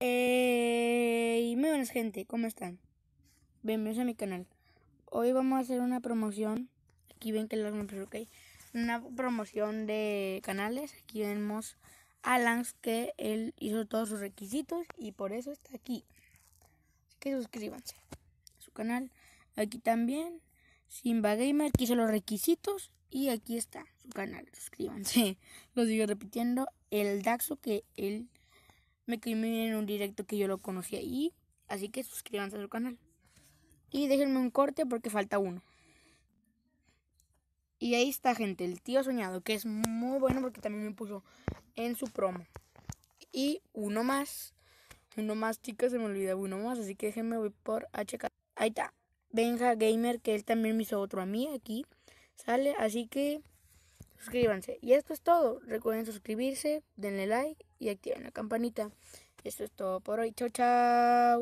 Hey, muy buenas gente, ¿cómo están? Bienvenidos a mi canal. Hoy vamos a hacer una promoción. Aquí ven que las ok. Una promoción de canales. Aquí vemos a Lance que él hizo todos sus requisitos y por eso está aquí. Así que suscríbanse a su canal. Aquí también, Simba Gamer, que hizo los requisitos y aquí está su canal. Suscríbanse. Lo sigo repitiendo. El Daxo que él me quemé en un directo que yo lo conocí ahí. Así que suscríbanse a su canal. Y déjenme un corte porque falta uno. Y ahí está, gente, el tío soñado, que es muy bueno porque también me puso en su promo. Y uno más. Uno más, chicas, se me olvidaba uno más. Así que déjenme voy por HK. Ahí está. Benja Gamer, que él también me hizo otro a mí aquí. Sale, así que suscríbanse. Y esto es todo. Recuerden suscribirse, denle like y activen la campanita. Esto es todo por hoy. Chao, chao.